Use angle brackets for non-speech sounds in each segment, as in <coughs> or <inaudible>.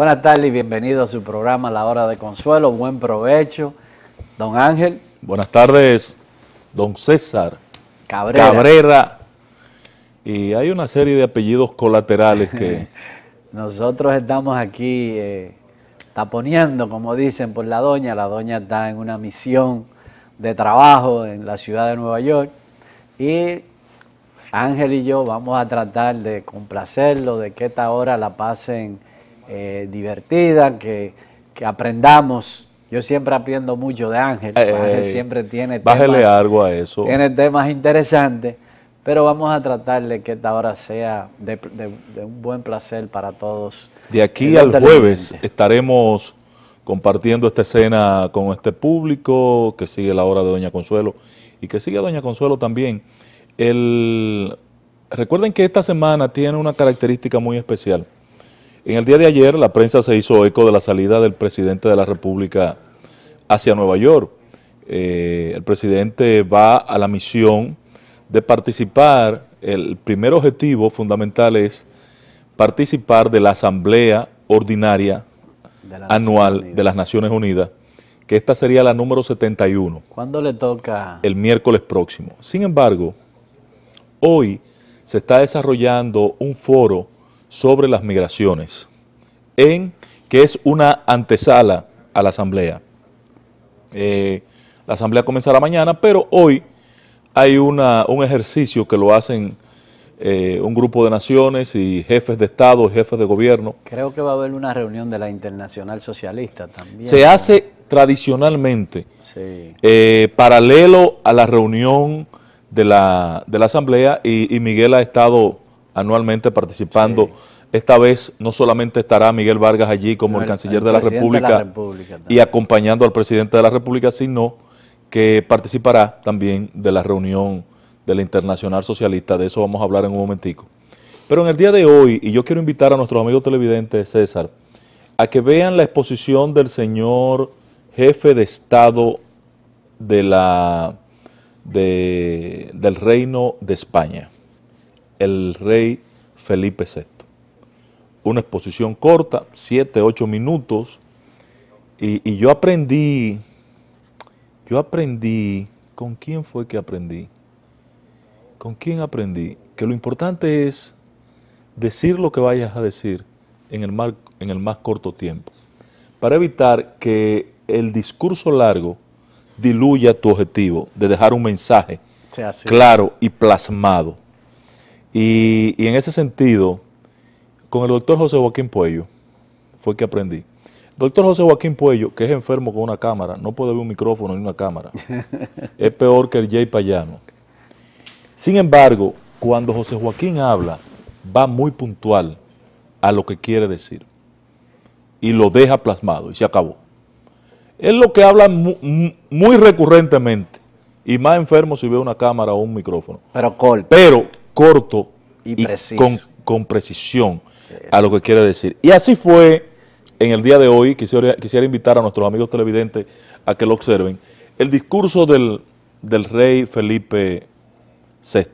Buenas tardes y bienvenido a su programa La Hora de Consuelo. Buen provecho, don Ángel. Buenas tardes, don César. Cabrera. Y hay una serie de apellidos colaterales que... <laughs> Nosotros estamos aquí eh, poniendo, como dicen, por la doña. La doña está en una misión de trabajo en la ciudad de Nueva York. Y Ángel y yo vamos a tratar de complacerlo, de que esta hora la pasen eh, divertida, que, aprendamos. Yo siempre aprendo mucho de Ángel. Eh, Ángel siempre tiene bájale algo a eso. Tiene temas interesantes, pero vamos a tratar de que esta hora sea de, un buen placer para todos. De aquí eh, al jueves estaremos compartiendo esta escena con este público que sigue la hora de Doña Consuelo y que sigue Doña Consuelo también. recuerden que esta semana tiene una característica muy especial. En el día de ayer la prensa se hizo eco de la salida del presidente de la República hacia Nueva York. Eh, el presidente va a la misión de participar, el primer objetivo fundamental es participar de la Asamblea Ordinaria Anual de las Naciones Unidas, que esta sería la número 71. ¿Cuándo le toca? El miércoles próximo. Sin embargo, hoy se está desarrollando un foro sobre las migraciones, en que es una antesala a la asamblea. Eh, la asamblea comenzará mañana, pero hoy hay una, un ejercicio que lo hacen eh, un grupo de naciones y jefes de Estado, jefes de gobierno. Creo que va a haber una reunión de la Internacional Socialista también. Se hace tradicionalmente, eh, paralelo a la reunión de la, de la Asamblea, y Miguel ha estado anualmente participando. Esta vez no solamente estará Miguel Vargas allí como el, canciller de, la República, y acompañando al presidente de la República, sino que participará también de la reunión de la Internacional Socialista. De eso vamos a hablar en un momentico. Pero en el día de hoy, y yo quiero invitar a nuestros amigos televidentes, César, a que vean la exposición del señor jefe de Estado de la, de, del Reino de España el rey Felipe VI. Una exposición corta, siete, ocho minutos, y, yo aprendí, yo aprendí, ¿con quién fue que aprendí? ¿Con quién aprendí? Que lo importante es decir lo que vayas a decir en el, en el más corto tiempo, para evitar que el discurso largo diluya tu objetivo de dejar un mensaje claro y plasmado. Y, en ese sentido, con el doctor José Joaquín Puello, fue que aprendí. doctor José Joaquín Puello, que es enfermo con una cámara, no puede ver un micrófono ni una cámara. <laughs> es peor que el Jay Payano. Sin embargo, cuando José Joaquín habla, va muy puntual a lo que quiere decir y lo deja plasmado y se acabó. Es lo que habla muy, recurrentemente y más enfermo si ve una cámara o un micrófono. Pero corto. Pero corto y, con, precisión a lo que quiere decir. Y así fue en el día de hoy, quisiera, quisiera invitar a nuestros amigos televidentes a que lo observen, el discurso del, rey Felipe VI.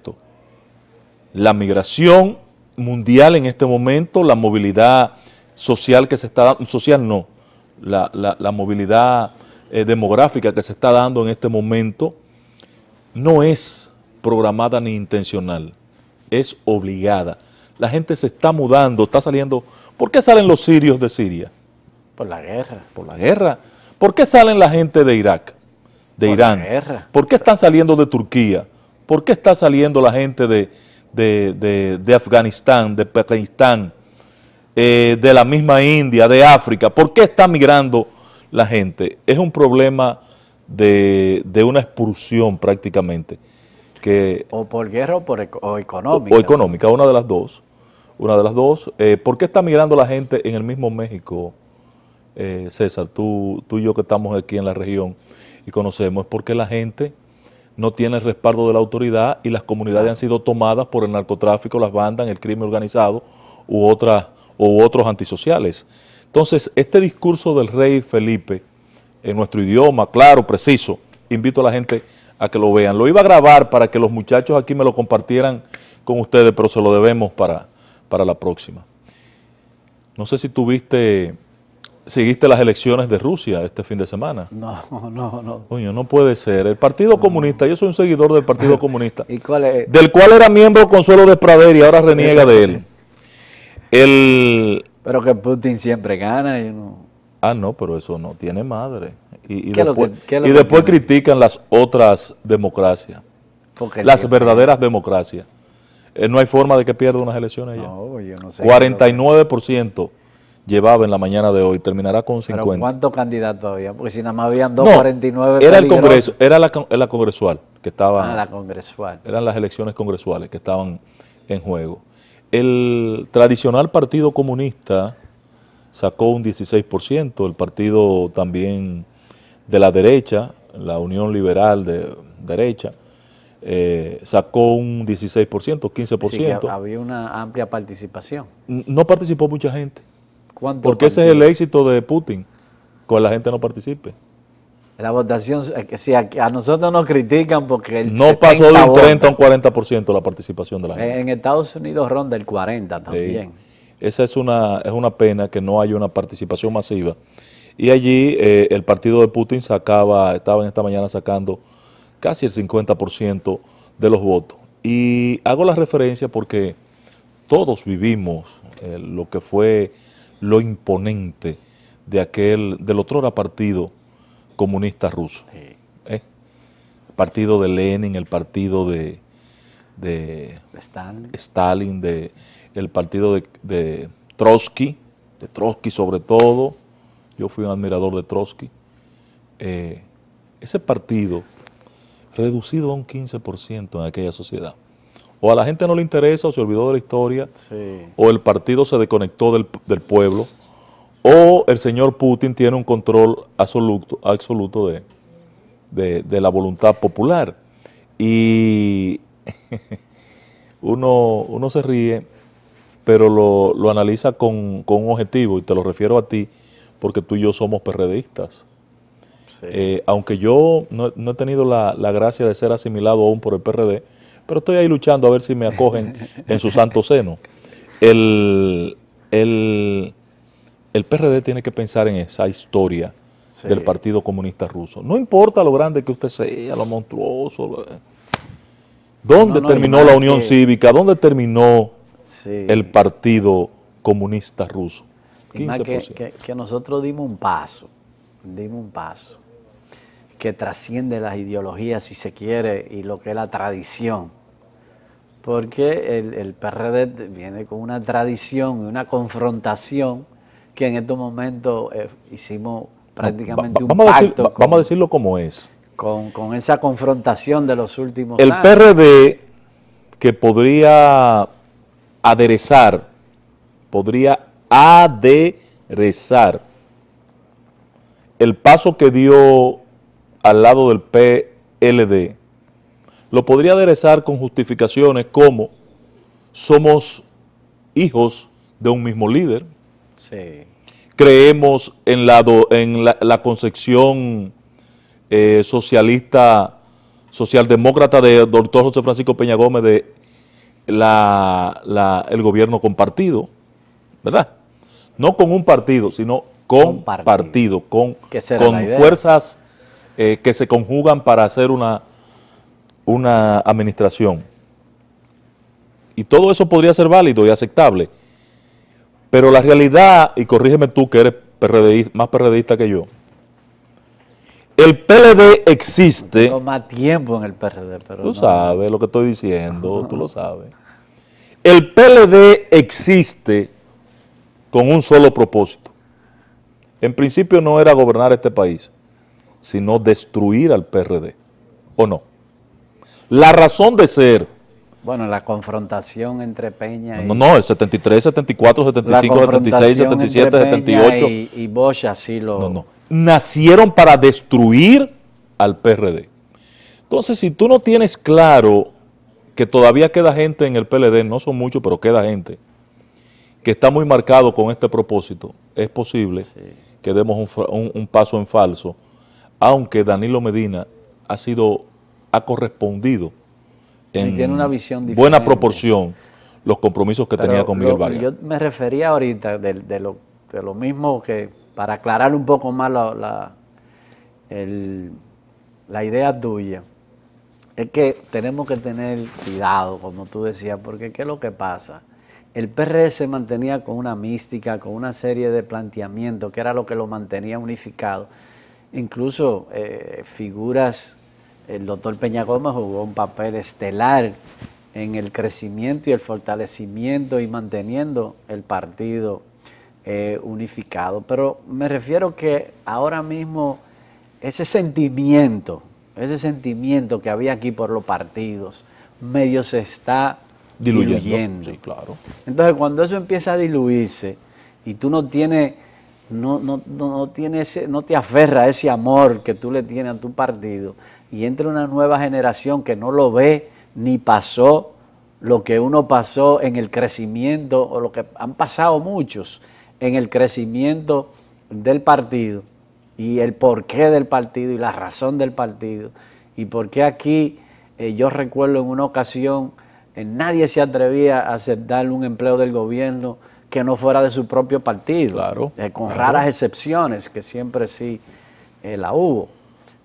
La migración mundial en este momento, la movilidad social que se está dando, social no, la, movilidad eh, demográfica que se está dando en este momento no es programada ni intencional es obligada. La gente se está mudando, está saliendo. ¿Por qué salen los sirios de Siria? Por la guerra. Por la guerra. ¿Por qué salen la gente de Irak, de Irán? guerra. ¿Por qué están saliendo de Turquía? ¿Por qué está saliendo la gente de, de, Afganistán, de Pakistán, eh, de la misma India, de África? ¿Por qué está migrando la gente? Es un problema de, de una expulsión prácticamente. O por guerra o, económica. O, económica, una de las dos. Una de las dos. Eh, ¿Por qué está migrando la gente en el mismo México, eh, César? Tú, tú y yo que estamos aquí en la región y conocemos. Es porque la gente no tiene el respaldo de la autoridad y las comunidades han sido tomadas por el narcotráfico, las bandas, el crimen organizado u, otras, u otros antisociales. Entonces, este discurso del rey Felipe, en nuestro idioma, claro, preciso, invito a la gente a que lo vean. Lo iba a grabar para que los muchachos aquí me lo compartieran con ustedes, pero se lo debemos para, para la próxima. No sé si tuviste, seguiste las elecciones de Rusia este fin de semana. No, no, no. Coño, no puede ser. El Partido Comunista, yo soy un seguidor del Partido <laughs> Comunista. ¿Y cuál es? Del cual era miembro Consuelo de Prader y ahora reniega de él. El... Pero que Putin siempre gana. Y no... Ah, no, pero eso no tiene madre y, después, critican las otras democracias, las verdaderas democracias. Eh, no hay forma de que pierda unas elecciones no, Yo no sé 49% llevaba en la mañana de hoy, terminará con 50. cuántos candidatos había? Porque si nada más habían dos, 49 Era el Congreso, era la, congresual que estaba... Ah, la congresual. Eran las elecciones congresuales que estaban en juego. El tradicional Partido Comunista sacó un 16%, el partido también de la derecha, la Unión Liberal de Derecha, eh, sacó un 16%, 15%. había una amplia participación. No participó mucha gente. ¿Cuánto porque ese es el éxito de Putin, con la gente no participe. La votación, eh, si a, nosotros nos critican porque el No pasó de un 30 a un 40% la participación de la gente. En Estados Unidos ronda el 40 también. Esa es una, es una pena que no haya una participación masiva. Y allí eh, el partido de Putin sacaba, estaba en esta mañana sacando casi el 50% de los votos. Y hago la referencia porque todos vivimos eh, lo que fue lo imponente de aquel, del otro partido comunista ruso. El ¿eh? partido de Lenin, el partido de, de Stalin, Stalin de, el partido de, de Trotsky, de Trotsky sobre todo, yo fui un admirador de Trotsky, eh, ese partido reducido a un 15% en aquella sociedad. O a la gente no le interesa, o se olvidó de la historia, o el partido se desconectó del, pueblo, o el señor Putin tiene un control absoluto, absoluto de, la voluntad popular. Y <laughs> uno, uno se ríe, pero lo, analiza con un objetivo, y te lo refiero a ti, porque tú y yo somos perredistas. Eh, aunque yo no, he tenido la, gracia de ser asimilado aún por el PRD, pero estoy ahí luchando a ver si me acogen en su santo seno. El, el, el PRD tiene que pensar en esa historia del Partido Comunista Ruso. No importa lo grande que usted sea, lo monstruoso. Eh. ¿Dónde terminó la Unión Cívica? ¿Dónde terminó el Partido Comunista Ruso? Que, nosotros dimos un paso, dimos un paso que trasciende las ideologías, si se quiere, y lo que es la tradición. Porque el, PRD viene con una tradición y una confrontación que en estos momentos eh, hicimos prácticamente un vamos pacto. A vamos a decirlo como es. Con, esa confrontación de los últimos años. El PRD que podría aderezar, podría aderezar El paso que dio al lado del PLD lo podría aderezar con justificaciones como somos hijos de un mismo líder. Creemos en la, en la, concepción eh, socialista, socialdemócrata de doctor José Francisco Peña Gómez de el gobierno compartido, ¿verdad? no con un partido, sino con, partido, con, con fuerzas eh, que se conjugan para hacer una, una administración. Y todo eso podría ser válido y aceptable. Pero la realidad, y corrígeme tú que eres más PRDista que yo, el PLD existe. más tiempo en el PRD, pero. Tú sabes lo que estoy diciendo, tú lo <laughs> sabes. El PLD existe con un solo propósito. En principio no era gobernar este país, sino destruir al PRD, ¿o no? La razón de ser... Bueno, la confrontación entre Peña y... No, no, el 73, 74, 75, 76, 77, 78... Y, y Bosch así lo... No, no. Nacieron para destruir al PRD. Entonces, si tú no tienes claro que todavía queda gente en el PLD, no son muchos, pero queda gente, que está muy marcado con este propósito, es posible que demos un, paso en falso, aunque Danilo Medina ha sido, ha correspondido en tiene una buena proporción los compromisos que tenía con Miguel Yo me refería ahorita de, lo, mismo que, para aclarar un poco más la, la idea tuya, es que tenemos que tener cuidado, como tú decías, porque ¿qué es lo que pasa? el PRS e se mantenía con una mística, con una serie de planteamientos que era lo que lo mantenía unificado. Incluso eh, figuras, el doctor Peña Gómez jugó un papel estelar en el crecimiento y el fortalecimiento y manteniendo el partido eh, unificado. Pero me refiero que ahora mismo ese sentimiento, ese sentimiento que había aquí por los partidos, medio se está diluyendo. Sí, claro. Entonces, cuando eso empieza a diluirse y tú no tienes, no, no, no, tienes, no te aferra a ese amor que tú le tienes a tu partido y entra una nueva generación que no lo ve ni pasó lo que uno pasó en el crecimiento o lo que han pasado muchos en el crecimiento del partido y el porqué del partido y la razón del partido y por qué aquí eh, yo recuerdo en una ocasión eh, nadie se atrevía a aceptar un empleo del gobierno que no fuera de su propio partido, claro, eh, con raras excepciones, que siempre sí eh, la hubo,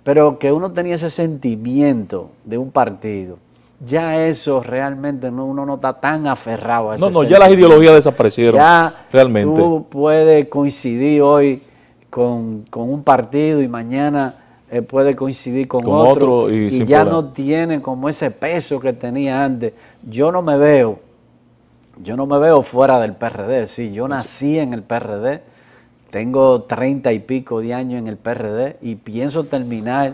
pero que uno tenía ese sentimiento de un partido. Ya eso realmente no, uno no está tan aferrado a eso. No, no, ya las ideologías desaparecieron. Ya realmente. Tú puedes coincidir hoy con, con un partido y mañana eh, puede coincidir con, otro, y, ya no tiene como ese peso que tenía antes. Yo no me veo, yo no me veo fuera del PRD, sí, yo nací en el PRD, tengo treinta y pico de años en el PRD y pienso terminar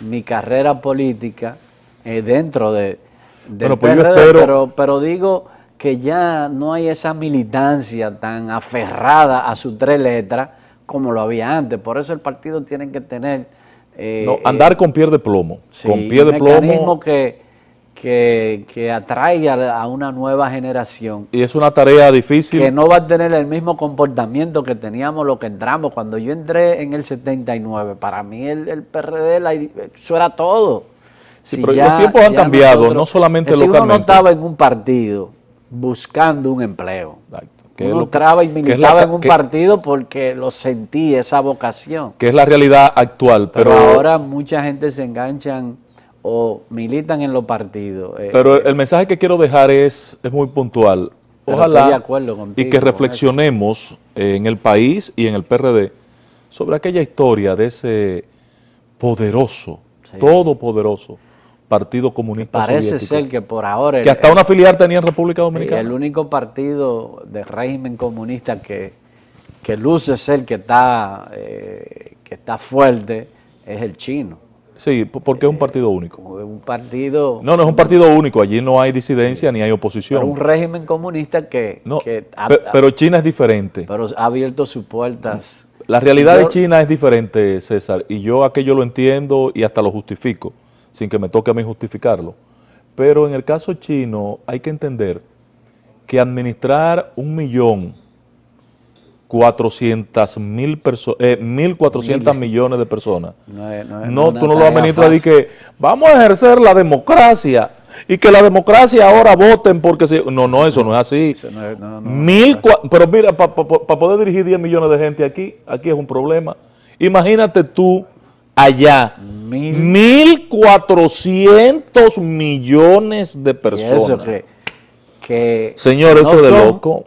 mi carrera política eh, dentro de, del PRD, pues pero, pero digo que ya no hay esa militancia tan aferrada a sus tres letras como lo había antes. Por eso el partido tiene que tener eh, no, andar con pie de plomo. con pie de plomo. que, que, que atraiga a una nueva generación. Y es una tarea difícil. Que no va a tener el mismo comportamiento que teníamos lo que entramos. Cuando yo entré en el 79, para mí el, PRD, eso era todo. pero los tiempos han cambiado, no solamente si localmente. Uno no estaba en un partido buscando un empleo. Que Uno y militaba en un partido porque lo sentí, esa vocación. Que es la realidad actual. Pero, ahora mucha gente se enganchan o militan en los partidos. Eh. pero el mensaje que quiero dejar es, es muy puntual. Ojalá y que reflexionemos eh, en el país y en el PRD sobre aquella historia de ese poderoso, todopoderoso Partido Comunista Parece ser que por ahora... que hasta una filial tenía en República Dominicana. El único partido de régimen comunista que, que luce ser que está, eh, que está fuerte es el chino. Sí, porque es un eh, partido único. Un partido. No, no es un partido único. Allí no hay disidencia ni hay oposición. Es un régimen comunista que. No, pero China es diferente. Pero ha abierto sus puertas. La realidad de China es diferente, César, y yo aquello lo entiendo y hasta lo justifico sin que me toque a mí justificarlo. Pero en el caso chino hay que entender que administrar un millón mil personas, eh, 1.400 millones de personas. No, no, tú no lo administras y que vamos a ejercer la democracia y que la democracia ahora voten porque si, no, no, eso no es así. mil pero mira, para poder dirigir 10 millones de gente aquí, aquí es un problema. Imagínate tú allá. Mil. cuatrocientos millones de personas. que, Señor, eso de loco.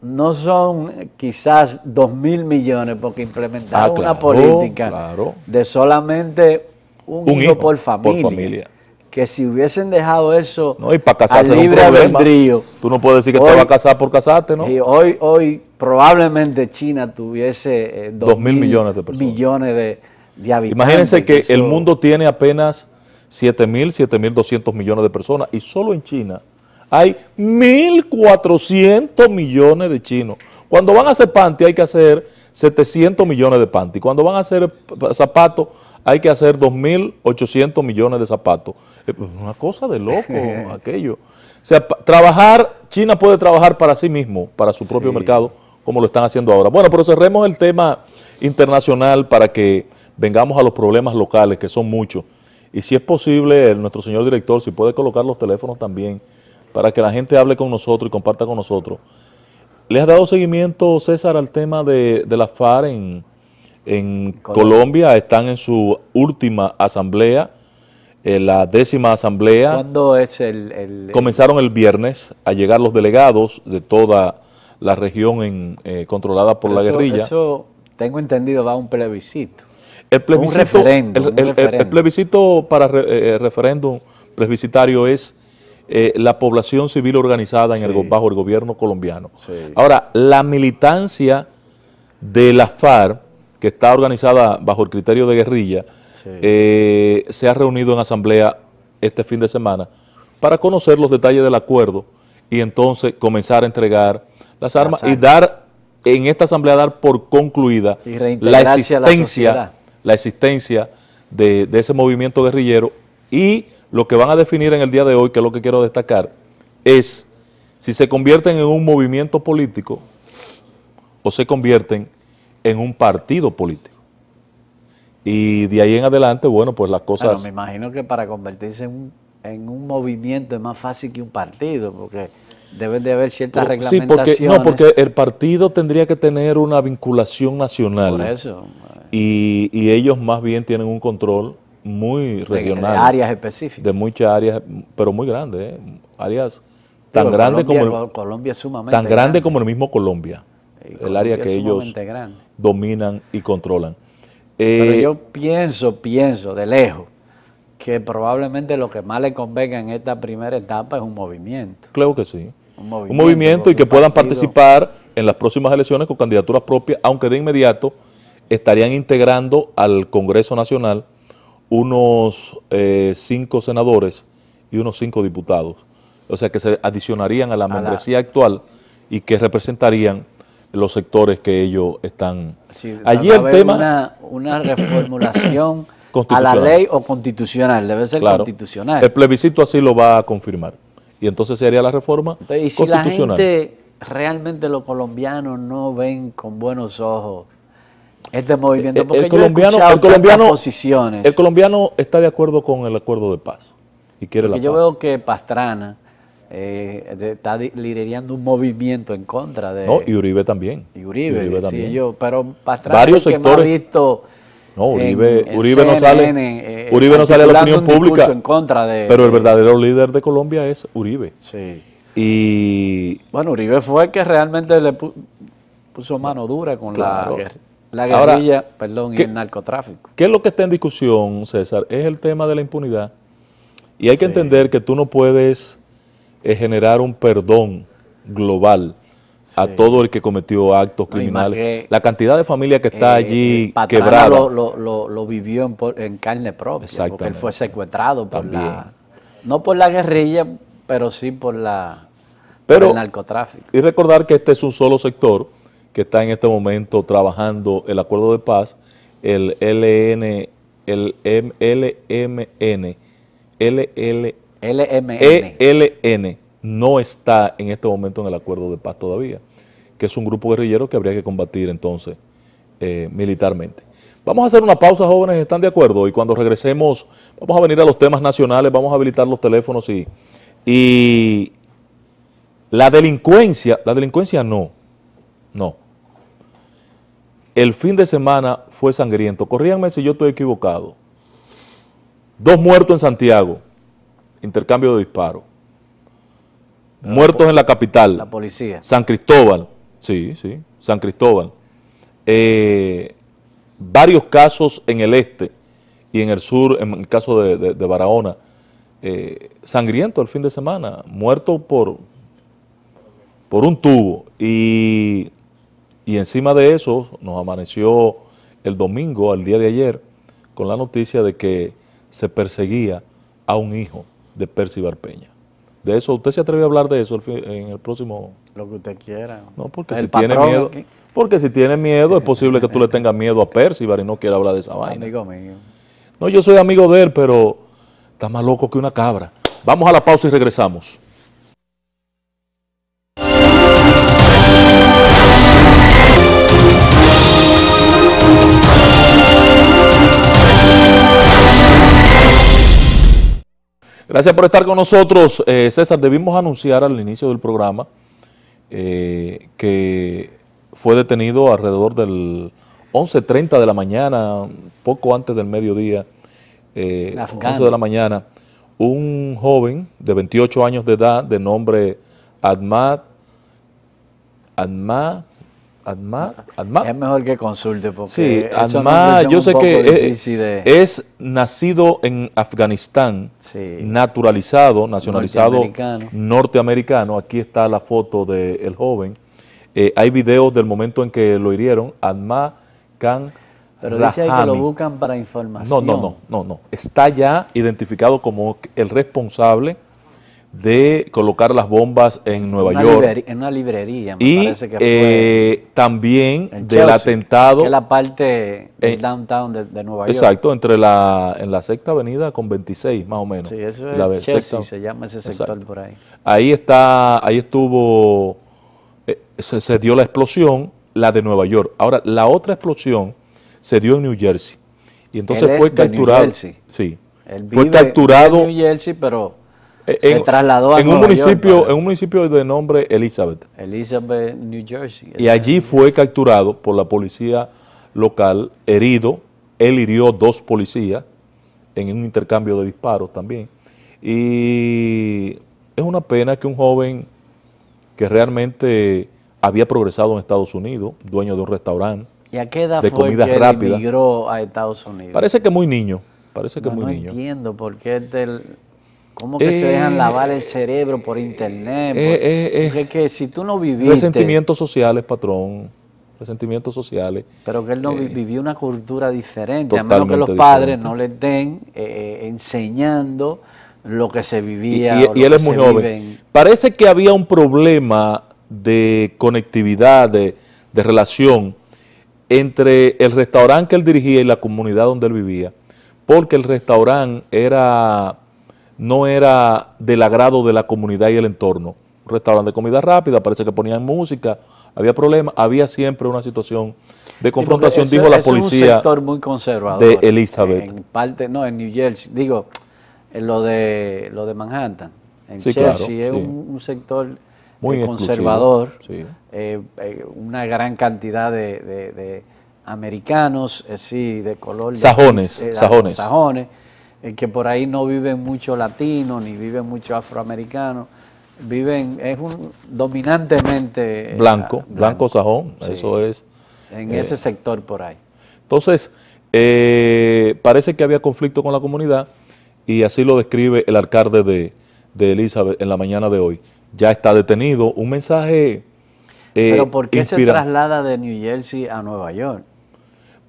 No son eh, quizás dos mil millones, porque implementaron ah, una política de solamente un, hijo, por familia. que si hubiesen dejado eso no, para casarse libre albedrío. Tú no puedes decir que te vas a casar por casarte, ¿no? Y hoy, hoy probablemente China tuviese eh, dos, mil millones de personas. Millones de, Imagínense que el mundo tiene apenas 7.000, 7.200 millones de personas y solo en China hay 1.400 millones de chinos. Cuando van a hacer panty hay que hacer 700 millones de panty. Cuando van a hacer zapatos hay que hacer 2.800 millones de zapatos. Eh, pues, una cosa de loco <laughs> aquello. O sea, trabajar, China puede trabajar para sí mismo, para su propio mercado, como lo están haciendo ahora. Bueno, pero cerremos el tema internacional para que vengamos a los problemas locales, que son muchos. Y si es posible, nuestro señor director, si puede colocar los teléfonos también, para que la gente hable con nosotros y comparta con nosotros. ¿Le ha dado seguimiento, César, al tema de, de la FARC en, Colombia. Están en su última asamblea, eh, la décima asamblea. ¿Cuándo es el, Comenzaron el viernes a llegar los delegados de toda la región en, eh, controlada por la guerrilla. Eso, tengo entendido, va a un plebiscito. El plebiscito, el, plebiscito para eh, eh, referéndum plebiscitario es eh, la población civil organizada el, bajo el gobierno colombiano. Ahora, la militancia de la FARC, que está organizada bajo el criterio de guerrilla, se ha reunido en asamblea este fin de semana para conocer los detalles del acuerdo y entonces comenzar a entregar las armas, las armas. y dar en esta asamblea dar por concluida la existencia la existencia de, ese movimiento guerrillero y lo que van a definir en el día de hoy, que es lo que quiero destacar, es si se convierten en un movimiento político o se convierten en un partido político. Y de ahí en adelante, bueno, pues las cosas... Bueno, me imagino que para convertirse en un, movimiento es más fácil que un partido, porque deben de haber ciertas reglamentaciones. Oh, sí, porque, no, porque el partido tendría que tener una vinculación nacional. Por eso. Y, ellos más bien tienen un control muy regional. De, áreas específicas. De muchas áreas, pero muy grandes, ¿eh? áreas tan grandes como el, Colombia sumamente tan grande, como el mismo Colombia, el área que ellos dominan y controlan. Eh, yo pienso, pienso de lejos que probablemente lo que más les convenga en esta primera etapa es un movimiento. Claro que sí. Un movimiento, y que puedan participar en las próximas elecciones con candidaturas propias, aunque de inmediato estarían integrando al Congreso Nacional unos eh, cinco senadores y unos cinco diputados. O sea que se adicionarían a la membresía actual y que representarían los sectores que ellos están. Allí el tema. Una, <coughs> reformulación a la ley o constitucional, debe ser constitucional. El plebiscito así lo va a confirmar. Y entonces se haría la reforma ¿y si realmente los colombianos no ven con buenos ojos este movimiento, eh, eh, el, colombiano, colombiano, posiciones. El colombiano está de acuerdo con el acuerdo de paz y quiere la yo paz. Yo veo que Pastrana eh, está liderando un movimiento en contra de... No, y Uribe también. Y Uribe, también. pero Pastrana Varios es que sectores. No, Uribe, Uribe no sale, eh, Uribe la opinión pública. En contra de, pero el verdadero líder de Colombia es Uribe. Sí. Y bueno, Uribe fue el que realmente le puso mano dura con la la guerrilla, perdón, y el narcotráfico. ¿Qué es lo que está en discusión, César? Es el tema de la impunidad. Y hay que entender que tú no puedes eh, generar un perdón global a todo el que cometió actos criminales. la cantidad de familia que está eh, allí quebrada. Lo, lo, lo, vivió en, carne propia, porque él fue secuestrado por También. no por la guerrilla, pero sí por la por el narcotráfico. Y recordar que este es un solo sector que está en este momento trabajando el acuerdo de paz, el LN, el M, LL, LMN. ELN no está en este momento en el acuerdo de paz todavía, que es un grupo guerrillero que habría que combatir entonces eh, militarmente. Vamos a hacer una pausa, jóvenes, ¿están de acuerdo? Y cuando regresemos, vamos a venir a los temas nacionales, vamos a habilitar los teléfonos y, y la delincuencia, la delincuencia no, no el fin de semana fue sangriento. Corríanme si yo estoy equivocado. Dos muertos en Santiago, intercambio de disparos. Muertos en la capital. La policía. San Cristóbal, sí, sí, San Cristóbal. Eh, varios casos en el este y en el sur, en el caso de, Barahona. Eh, sangriento el fin de semana, muerto por, por un tubo. Y y encima de eso nos amaneció el domingo, al día de ayer, con la noticia de que se perseguía a un hijo de Percy Peña. De eso, ¿usted se atreve a hablar de eso en el próximo? Lo que usted quiera. No, porque si tiene miedo. Porque si tiene miedo, es posible que tú le <laughs> tengas miedo a Percibar y no quiera hablar de esa vaina. Amigo mío. No, yo soy amigo de él, pero está más loco que una cabra. Vamos a la pausa y regresamos. Gracias por estar con nosotros. Eh, César, debimos anunciar al inicio del programa eh, que fue detenido alrededor del 11.30 de la mañana, poco antes del mediodía, 11 eh, de la mañana, un joven de 28 años de edad de nombre Admad, Ahmad... ADMA, ADMA. Es mejor que consulte porque sí, ADMA, yo sé que es, nacido en Afganistán, naturalizado, nacionalizado norteamericano. Aquí está la foto del joven. Eh, hay videos del momento en que lo hirieron. Adma Khan Pero dice ahí que lo buscan para información. No, no, no, no, no. Está ya identificado como el responsable de colocar las bombas en Nueva York. en una librería, me y, parece que fue eh, también del atentado. En la parte del downtown de, Nueva York. Exacto, entre la, en la sexta avenida con 26, más o menos. Sí, eso es la Chelsea, se llama ese sector por ahí. Ahí está, ahí estuvo, eh, se, dio la explosión, la de Nueva York. Ahora, la otra explosión se dio en New Jersey. Y entonces fue capturado. Sí. Él vive fue capturado. En New Jersey, pero se trasladó a en un municipio en un municipio de nombre Elizabeth. Elizabeth, New Jersey. Y allí fue capturado por la policía local, herido. Él hirió dos policías en un intercambio de disparos también. Y es una pena que un joven que realmente había progresado en Estados Unidos, dueño de un restaurante. ¿Y a de comida rápida. emigró a Estados Unidos? Parece que muy niño. Parece que muy niño. No entiendo por qué ¿Cómo que se dejan eh, lavar el cerebro por internet? Eh, eh, es que si tú no viviste... Resentimientos sociales, patrón. Resentimientos sociales. Pero que él no vivió una cultura diferente, a menos que los padres no les den enseñando lo que se vivía. Y, él es muy joven. Parece que había un problema de conectividad, de relación entre el restaurante que él dirigía y la comunidad donde él vivía, porque el restaurante era no era del agrado de la comunidad y el entorno. Un restaurante de comida rápida, parece que ponían música, había problemas, había siempre una situación de confrontación, dijo la policía. Es un sector muy conservador. De Elizabeth. En parte, no, en New Jersey, digo, en lo de, lo de Manhattan. En Chelsea es un, sector eh, muy conservador, eh, eh, una gran cantidad de, americanos, sí, de color. sajones. sajones eh, que por ahí no viven mucho latinos ni viven mucho afroamericanos, viven, es un dominantemente... Eh, blanco, blanco, sajón, eso es. En eh, ese sector por ahí. Entonces, parece que había conflicto con la comunidad y así lo describe el alcalde de, de Elizabeth en la mañana de hoy. Ya está detenido, un mensaje... ¿Pero por qué se traslada de New Jersey a Nueva York?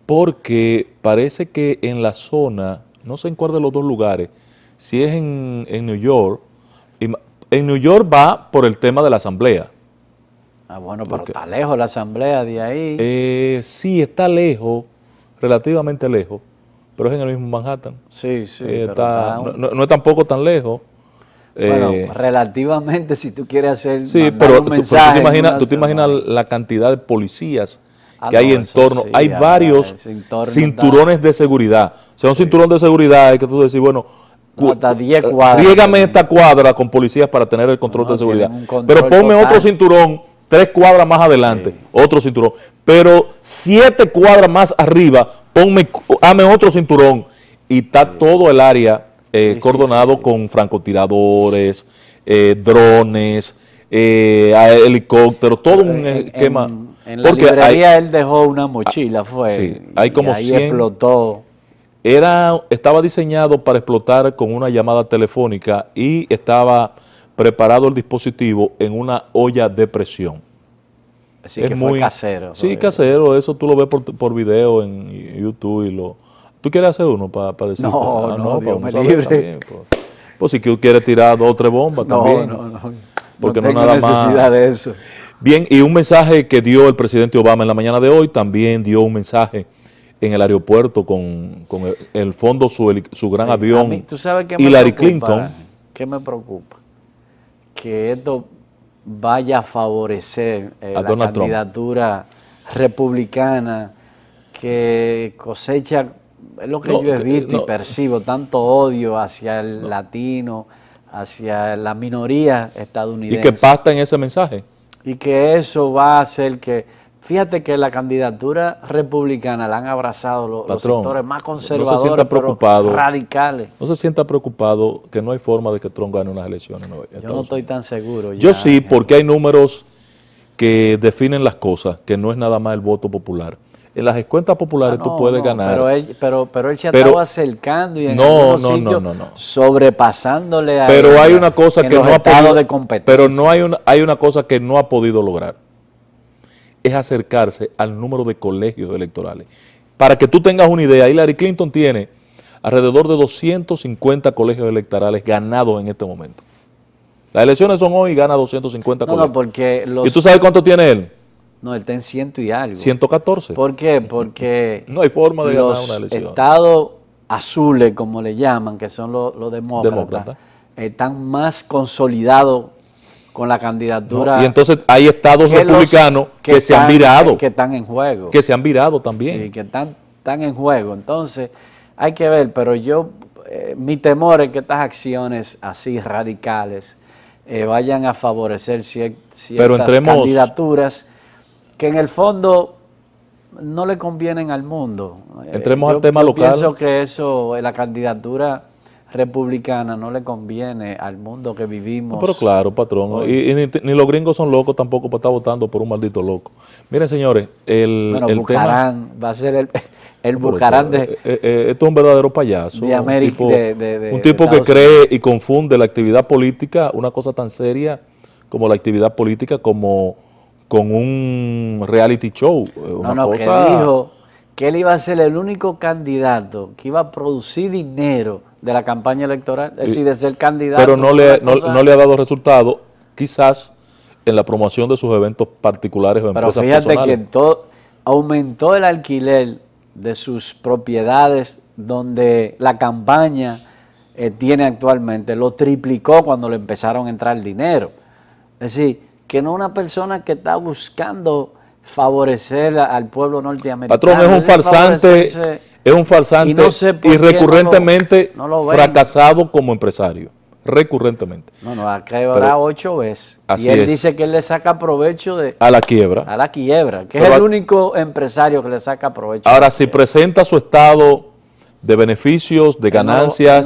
Porque parece que en la zona no sé en cuál de los dos lugares, si es en, en New York, en New York va por el tema de la asamblea. Ah, bueno, pero está lejos la asamblea de ahí. Eh, sí, está lejos, relativamente lejos, pero es en el mismo Manhattan. Sí, sí. Eh, no, es tampoco tan lejos. Eh, bueno, relativamente, si tú quieres hacer sí, pero, un mensaje. Pero tú te imaginas la cantidad de policías Ah, que hay en torno. hay varios cinturones de seguridad. O sea, un cinturón de seguridad es que tú decís, bueno, hasta eh, esta cuadra con policías para tener el control de seguridad. Pero ponme otro cinturón, tres cuadras más adelante, otro cinturón. Pero siete cuadras más arriba, ponme, hame otro cinturón. Y está todo el área eh, cordonado con francotiradores, eh, drones, eh, helicóptero, todo un esquema. porque librería él dejó una mochila, ah, fue. ahí explotó. Era, estaba diseñado para explotar con una llamada telefónica y estaba preparado el dispositivo en una olla de presión. Así es que muy, fue casero. Sí, casero, eso tú lo ves por, por video en YouTube y lo... ¿Tú quieres hacer uno para decir? Ah, no, no, Dios me libre. Pues. pues. si tú quieres tirar otra bomba bombas también. No, no, no. Porque no, necesidad de eso. Bien, y un mensaje que dio el presidente Obama en la mañana de hoy, también dio un mensaje en el aeropuerto con, con el, fondo, su, su gran avión, y Hillary Clinton. ¿Qué me preocupa? Que esto vaya a favorecer eh, a la candidatura republicana que cosecha, es lo que yo he visto y percibo, tanto odio hacia el latino hacia la minoría estadounidense. Y que pasta en ese mensaje. Y que eso va a hacer que, fíjate que la candidatura republicana la han abrazado los, sectores más conservadores, no se preocupado, radicales. No se sienta preocupado que no hay forma de que Trump gane unas elecciones. Yo no estoy tan seguro. Yo sí, porque hay números que definen las cosas, que no es nada más el voto popular en las escuentas populares tú ah, puedes ganar. Pero él, se ha estado acercando y en no, no, no, sobrepasándole a Pero él, hay una cosa que Pero no hay una, hay una cosa que no ha podido lograr. Es acercarse al número de colegios electorales. Para que tú tengas una idea, Hillary Clinton tiene alrededor de 250 colegios electorales ganados en este momento. Las elecciones son hoy y gana 250 colegios. porque ¿Y tú sabes cuánto tiene él? No, él está en ciento y algo. 114. ¿Por qué? Porque no hay forma de los ganar una elección. estados azules, como le llaman, que son los, demócratas, están más consolidados con la candidatura. y entonces hay estados republicanos que, se han virado. Que están en juego. Que se han virado también. Sí, que están, en juego. Entonces, hay que ver, pero yo, eh, mi temor es que estas acciones así radicales eh, vayan a favorecer cier ciertas pero candidaturas que en el fondo no le convienen al mundo. Eh, Entremos al tema yo local. Pienso que eso, la candidatura republicana no le conviene al mundo que vivimos. pero claro, patrón. Y, ni, los gringos son locos tampoco para estar votando por un maldito loco. Miren, señores, el, Bucarán va a ser el, <laughs> el Bucarán de... Eh, eh, esto es un verdadero payaso. De América. un tipo que cree y confunde la actividad política, una cosa tan seria como la actividad política, como con un reality show. Eh, una no, no, que dijo que él iba a ser el único candidato que iba a producir dinero de la campaña electoral, es decir, de ser candidato. Pero no le, ha dado resultado, quizás en la promoción de sus eventos particulares o Pero fíjate que aumentó el alquiler de sus propiedades donde la campaña eh, tiene actualmente, lo triplicó cuando le empezaron a entrar el dinero. Es decir, que no una persona que está buscando favorecer al pueblo norteamericano. Patrón, es un farsante, es un farsante y, recurrentemente fracasado como empresario. Recurrentemente. No, no, acá habrá ocho veces. y él dice que él le saca provecho de... A la quiebra. A la quiebra, que es el único empresario que le saca provecho. Ahora, si presenta su estado de beneficios, de ganancias...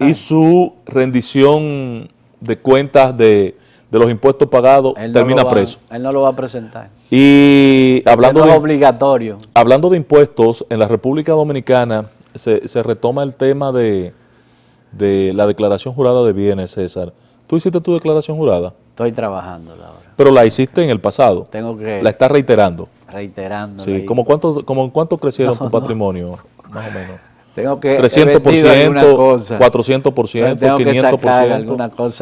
Y su rendición de cuentas de de los impuestos pagados termina preso. Él no lo va a presentar. Y hablando de, obligatorio. Hablando de impuestos, en la República Dominicana se, retoma el tema de, la declaración jurada de bienes, César. ¿Tú hiciste tu declaración jurada? Estoy trabajando ahora. Pero la hiciste en el pasado. Tengo que... La estás reiterando. Reiterando. Sí, ¿como cuánto, como en cuánto crecieron tu <laughs> patrimonio? Más o menos. Tengo que 300%, 400%, 500%,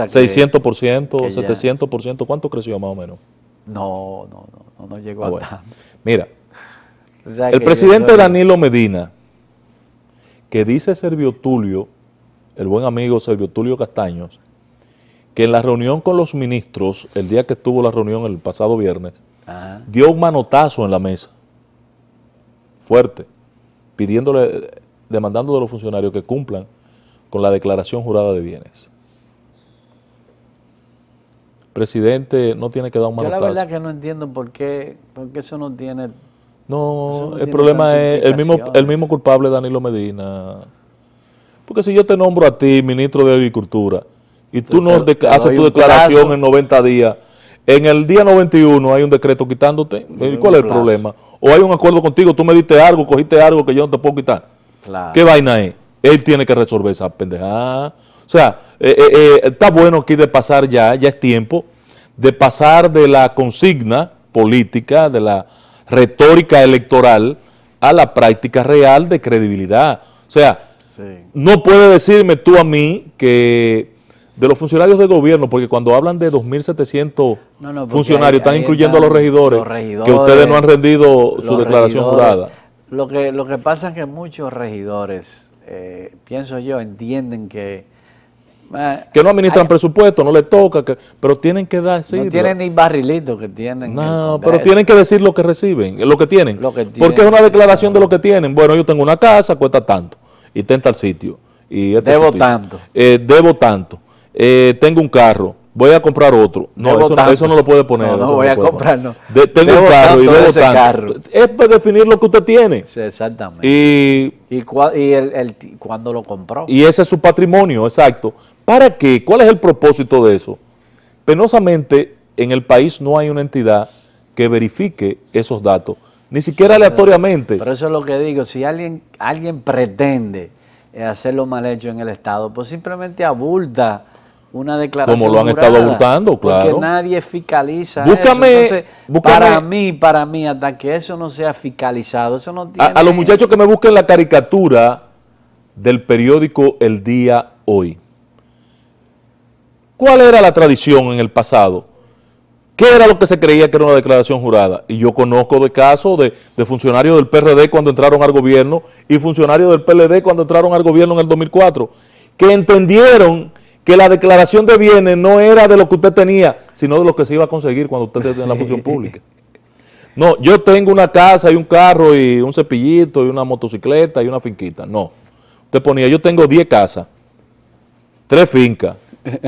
600%, 700%. ¿Cuánto creció más o menos? No, no, no, no, llegó a tanto. Mira, <laughs> el presidente Danilo Medina, que dice Servio Tulio, el buen amigo Servio Tulio Castaños, que en la reunión con los ministros, el día que estuvo la reunión el pasado viernes, ah. dio un manotazo en la mesa, fuerte, pidiéndole demandando de los funcionarios que cumplan con la declaración jurada de bienes. Presidente, no tiene que dar un manotazo. Yo la verdad que no entiendo por qué, por eso no tiene... No, el problema es el mismo, el mismo culpable Danilo Medina. Porque si yo te nombro a ti, ministro de Agricultura, y tú, no haces tu declaración en 90 días, en el día 91 hay un decreto quitándote, ¿cuál es el problema? O hay un acuerdo contigo, tú me diste algo, cogiste algo que yo no te puedo quitar. ¿Qué vaina es? Él tiene que resolver esa pendeja. O sea, eh, eh, eh, está bueno aquí de pasar ya, ya es tiempo, de pasar de la consigna política, de la retórica electoral, a la práctica real de credibilidad. O sea, no puede decirme tú a mí que de los funcionarios de gobierno, porque cuando hablan de 2.700 funcionarios, están incluyendo a los regidores, que ustedes no han rendido su declaración jurada. Lo que, lo que pasa es que muchos regidores, eh, pienso yo, entienden que... Eh, que no administran presupuesto, no les toca, que, pero tienen que dar... no tienen ni barrilito que tienen. No, pero tienen que decir lo que reciben, lo que tienen. porque es una declaración de lo que tienen. Bueno, yo tengo una casa, cuesta tanto, y tenta el sitio. Y este eh, debo, Tanto. debo tanto. debo tanto. tengo un carro voy a comprar otro. No, eso, no lo puede poner. No, voy a comprar, no. tengo carro y debo tanto. Es para definir lo que usted tiene. exactamente. Y, ¿Y, el, cuándo lo compró. Y ese es su patrimonio, exacto. ¿Para qué? ¿Cuál es el propósito de eso? Penosamente, en el país no hay una entidad que verifique esos datos, ni siquiera aleatoriamente. Pero eso es lo que digo, si alguien, alguien pretende eh, hacer lo mal hecho en el Estado, pues simplemente abulta una declaración. Como lo han estado claro. Porque nadie fiscaliza. eso. Para mí, para mí, hasta que eso no sea fiscalizado, eso no tiene. A, los muchachos que me busquen la caricatura del periódico El Día Hoy. ¿Cuál era la tradición en el pasado? ¿Qué era lo que se creía que era una declaración jurada? Y yo conozco de casos de, de, funcionarios del PRD cuando entraron al gobierno y funcionarios del PLD cuando entraron al gobierno en el 2004, que entendieron la declaración de bienes no era de lo que usted tenía, sino de lo que se iba a conseguir cuando usted esté en la función pública. No, yo tengo una casa y un carro y un cepillito y una motocicleta y una finquita. No. Usted ponía, yo tengo 10 casas, 3 fincas,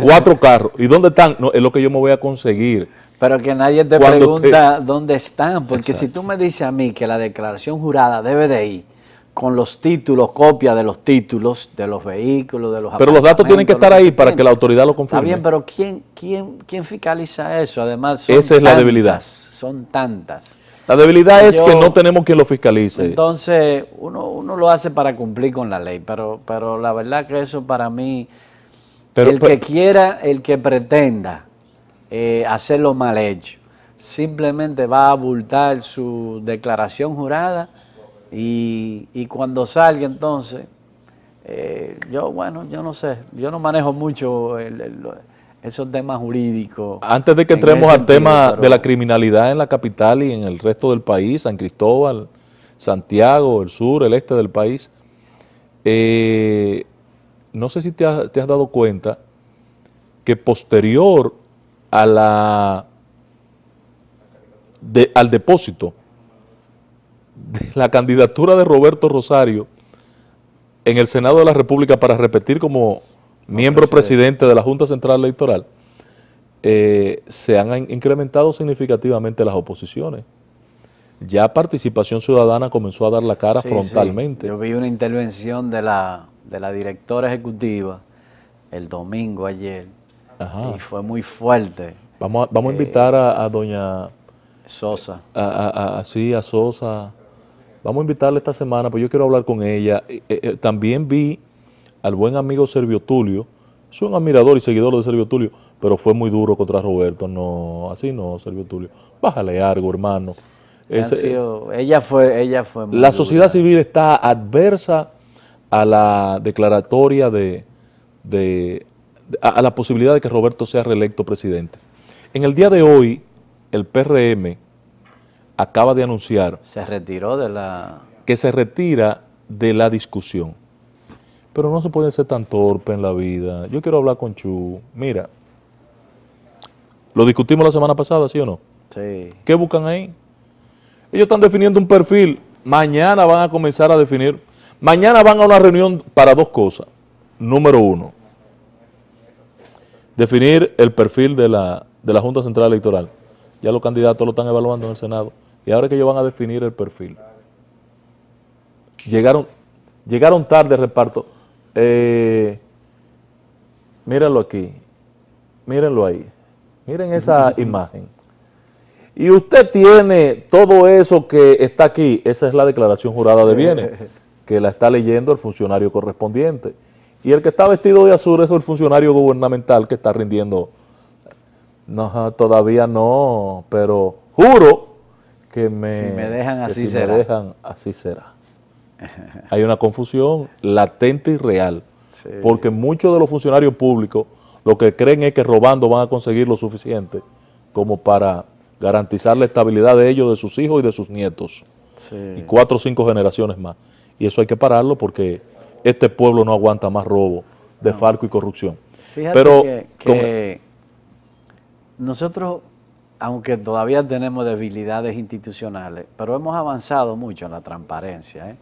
4 carros. ¿Y dónde están? No, es lo que yo me voy a conseguir. Pero que nadie te pregunta dónde están, porque si tú me dices a mí que la declaración jurada debe de ir con los títulos, copia de los títulos de los vehículos, de los Pero los datos tienen que estar ahí para que la autoridad lo confirme. Está bien, pero ¿quién, quién, quién fiscaliza eso? Además, son Esa es la debilidad. Son tantas. La debilidad es que no tenemos quien lo fiscalice. Entonces, uno, uno lo hace para cumplir con la ley, pero, pero la verdad que eso para mí, el que quiera, el que pretenda hacer eh, hacerlo mal hecho, simplemente va a abultar su declaración jurada y, y cuando salga entonces, eh, yo, bueno, yo no sé, yo no manejo mucho esos temas jurídicos. Antes de que entremos al tema de la criminalidad en la capital y en el resto del país, San Cristóbal, Santiago, el sur, el este del país, eh, no sé si te, has dado cuenta que posterior a la de, al depósito la candidatura de Roberto Rosario en el Senado de la República para repetir como miembro presidente de la Junta Central Electoral, eh, se han incrementado significativamente las oposiciones. Ya Participación Ciudadana comenzó a dar la cara frontalmente. Yo vi una intervención de la, de la directora ejecutiva el domingo ayer y fue muy fuerte. Vamos a, vamos a invitar eh, a, doña Sosa. sí, a Sosa Vamos a invitarla esta semana, pues yo quiero hablar con ella. Eh, eh, eh, también vi al buen amigo Servio Tulio. Soy un admirador y seguidor de Servio Tulio, pero fue muy duro contra Roberto. No, así no, Servio Tulio. Bájale algo, hermano. ella fue, ella fue. la sociedad civil está adversa a la declaratoria de, a la posibilidad de que Roberto sea reelecto presidente. En el día de hoy, el PRM acaba de anunciar... Se retiró de la... Que se retira de la discusión. Pero no se puede ser tan torpe en la vida. Yo quiero hablar con Chu. Mira, lo discutimos la semana pasada, ¿sí o no? Sí. ¿Qué buscan ahí? Ellos están definiendo un perfil. Mañana van a comenzar a definir. Mañana van a una reunión para dos cosas. Número uno, definir el perfil de la, de la Junta Central Electoral. Ya los candidatos lo están evaluando en el Senado. Y ahora que ellos van a definir el perfil. Llegaron, llegaron tarde reparto. Eh, mírenlo aquí. Mírenlo ahí. Miren esa <laughs> imagen. Y usted tiene todo eso que está aquí. Esa es la declaración jurada de bienes, <laughs> que la está leyendo el funcionario correspondiente. Y el que está vestido de azul es el funcionario gubernamental que está rindiendo no, todavía no, pero juro que me... Si me dejan así si será. dejan así será. Hay una confusión latente y real, porque muchos de los funcionarios públicos lo que creen es que robando van a conseguir lo suficiente como para garantizar la estabilidad de ellos, de sus hijos y de sus nietos. Y cuatro o cinco generaciones más. Y eso hay que pararlo porque este pueblo no aguanta más robo, de falco farco y corrupción. Pero que nosotros, aunque todavía tenemos debilidades institucionales, pero hemos avanzado mucho en la transparencia. ¿eh?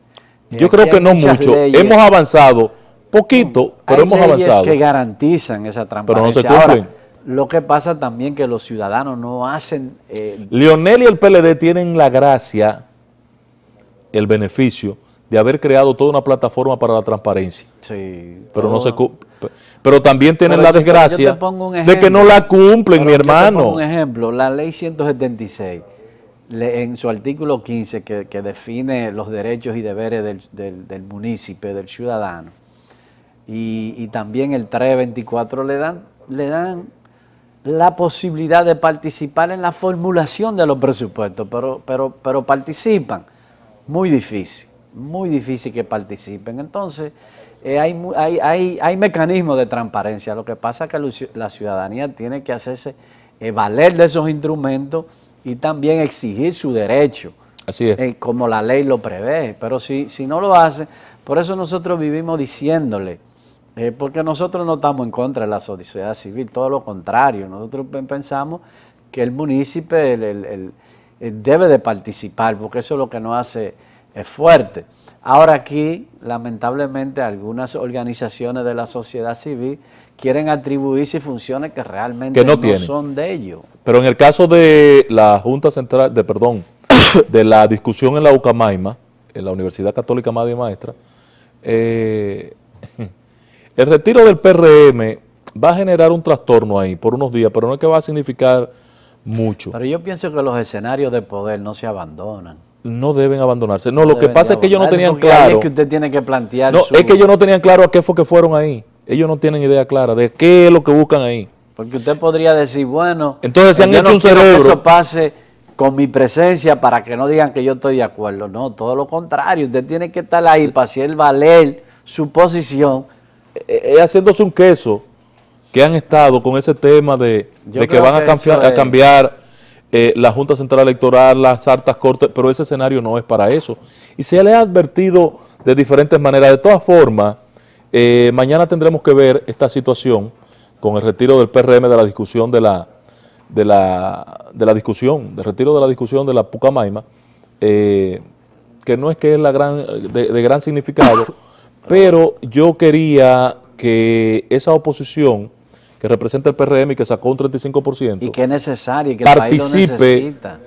Yo creo que no mucho. hemos avanzado poquito, mm, pero hay hemos leyes que garantizan esa transparencia. Pero no se cumplen. lo que pasa también que los ciudadanos no hacen... Eh, Lionel y el PLD tienen la gracia, el beneficio de haber creado toda una plataforma para la transparencia. Sí. Pero no se pero también tienen la desgracia de que no la cumplen, mi hermano. pongo un ejemplo, la ley 176, en su artículo 15, que, define los derechos y deberes del, del, del munícipe, del ciudadano, y, también el 324 le dan, le dan la posibilidad de participar en la formulación de los presupuestos, pero, pero, pero participan. Muy difícil, muy difícil que participen. Entonces, eh, hay, mecanismos de transparencia. Lo que pasa es que la ciudadanía tiene que hacerse eh, valer de esos instrumentos y también exigir su derecho. Así eh, como la ley lo prevé. Pero si, si no lo hace, por eso nosotros vivimos diciéndole. porque nosotros no estamos en contra de la sociedad civil, todo lo contrario. Nosotros pensamos que el municipio debe de participar, porque eso es lo que nos hace fuerte. Ahora aquí, lamentablemente, algunas organizaciones de la sociedad civil quieren atribuirse funciones que realmente no, son de ellos. Pero en el caso de la Junta Central, de perdón, <coughs> de la discusión en la UCAMAIMA, en la Universidad Católica Madre y Maestra, eh, <laughs> el retiro del PRM va a generar un trastorno ahí por unos días, pero no es que va a significar mucho. Pero yo pienso que los escenarios de poder no se abandonan no deben abandonarse. No, lo que pasa es que ellos no tenían claro. Es que usted tiene que plantear. No, es que ellos no tenían claro a qué fue que fueron ahí. Ellos no tienen idea clara de qué es lo que buscan ahí. Porque usted podría decir, bueno, entonces se han hecho no un cerebro. Que eso pase con mi presencia para que no digan que yo estoy de acuerdo. No, todo lo contrario. Usted tiene que estar ahí para hacer valer su posición. Eh, eh, eh haciéndose un queso que han estado con ese tema de, que van a, a cambiar eh, la Junta Central Electoral, las altas cortes, pero ese escenario no es para eso. Y se le ha advertido de diferentes maneras. De todas formas, eh, mañana tendremos que ver esta situación con el retiro del PRM de la discusión de la, de la, de la discusión, del retiro de la discusión de la Pucamaima, eh, que no es que es la gran, de, de gran significado, pero yo quería que esa oposición que representa el PRM y que sacó un 35%. Y que es necesario, y que el participe país necesita.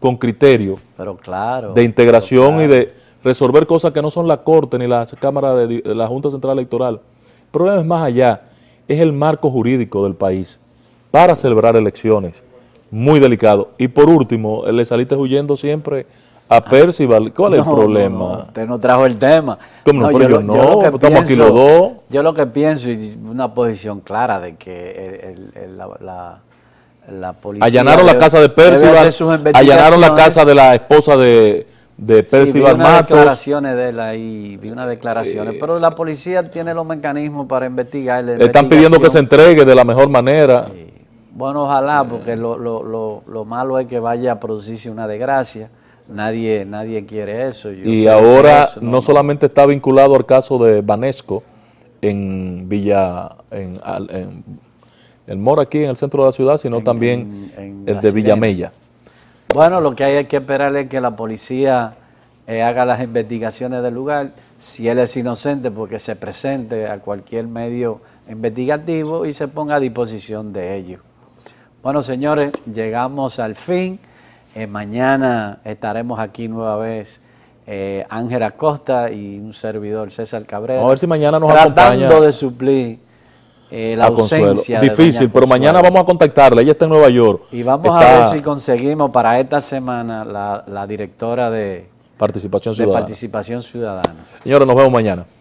con criterio Pero claro, de integración y de resolver cosas que no son la Corte ni la Cámara de, de la Junta Central Electoral. El problema es más allá, es el marco jurídico del país para celebrar elecciones. Muy delicado. Y por último, le saliste huyendo siempre a ah. Percival. ¿Cuál es el problema? usted no trajo el tema. yo, lo que pienso, aquí Yo lo que pienso y una posición clara de que la, policía... Allanaron la casa de Percival, allanaron la casa de la esposa de, Percival sí, vi declaraciones de él ahí, vi unas declaraciones, eh, pero la policía tiene los mecanismos para investigar. Le están pidiendo que se entregue de la mejor manera. Bueno, ojalá, porque eh. lo malo es que vaya a producirse una desgracia Nadie, nadie quiere eso. y ahora no, solamente está vinculado al caso de Vanesco en Villa, en, el Mor aquí en el centro de la ciudad, sino también el de Villamella. Bueno, lo que hay que esperar es que la policía eh, haga las investigaciones del lugar, si él es inocente, porque pues se presente a cualquier medio investigativo y se ponga a disposición de ellos. Bueno, señores, llegamos al fin eh, mañana estaremos aquí nueva vez. Eh, Ángela Costa y un servidor, César Cabrera. A ver si mañana nos tratando de suplir eh, la ausencia. Difícil, pero mañana vamos a contactarla. Ella está en Nueva York. Y vamos a ver si conseguimos para esta semana la, directora de Participación Ciudadana. De Participación Ciudadana. Señores, nos vemos mañana.